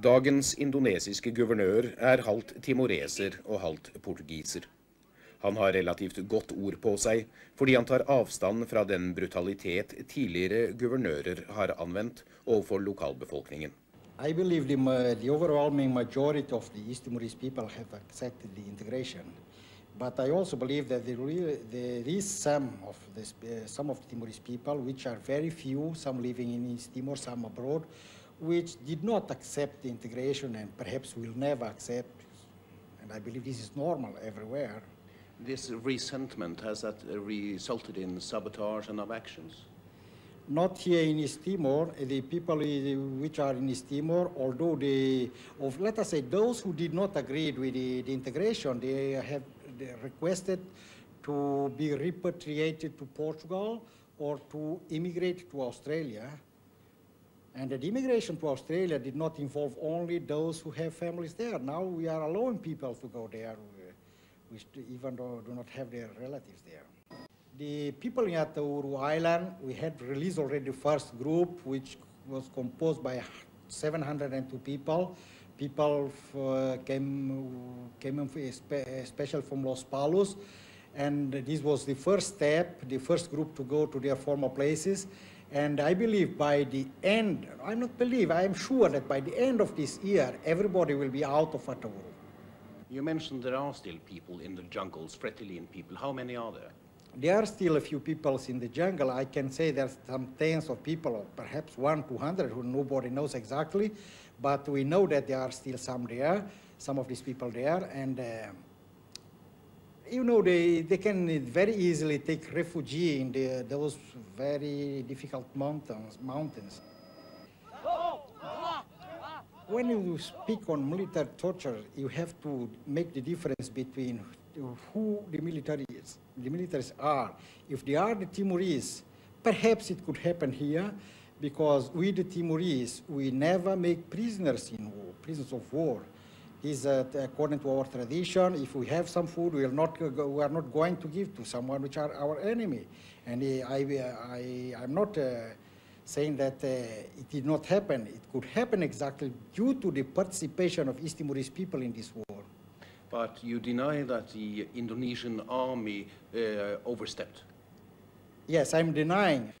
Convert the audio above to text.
Dagens indonesiske guvernør er halvt timoreser og halvt portugiser. Han har relativt godt ord på seg, fordi han tar avstand fra den brutalitet tidligere guvernører har anvendt overfor lokalbefolkningen. I believe the, the overwhelming majority of the East Timorese people have accepted the integration. But I also believe that there, really, there is some of, this, uh, some of the Timorese people, which are very few, some living in East Timor, some abroad, which did not accept the integration and perhaps will never accept, and I believe this is normal everywhere. This resentment, has that resulted in sabotage and of actions? Not here in East Timor. The people which are in East Timor, although they, of, let us say, those who did not agree with the, the integration, they have they requested to be repatriated to Portugal or to immigrate to Australia. And that immigration to Australia did not involve only those who have families there. Now we are allowing people to go there, uh, which even though do not have their relatives there. The people in Atauru Island, we had released already the first group, which was composed by 702 people. People uh, came, came especially from Los Palos, and this was the first step, the first group to go to their former places. And I believe by the end, I am not believe, I am sure that by the end of this year, everybody will be out of Atawal. You mentioned there are still people in the jungles, Fretilian people. How many are there? There are still a few peoples in the jungle. I can say there's some tens of people, or perhaps one, two hundred, who nobody knows exactly. But we know that there are still some there, some of these people there. And uh, you know, they, they can very easily take refuge in the, those very difficult mountains. mountains. When you speak on military torture, you have to make the difference between who the military is, the militaries are. If they are the Timorese, perhaps it could happen here, because we the Timorese, we never make prisoners in war, prisoners of war is that uh, according to our tradition. If we have some food, we are not we are not going to give to someone which are our enemy. And I I am not uh, saying that uh, it did not happen. It could happen exactly due to the participation of East Timorese people in this war. But you deny that the Indonesian army uh, overstepped. Yes, I'm denying.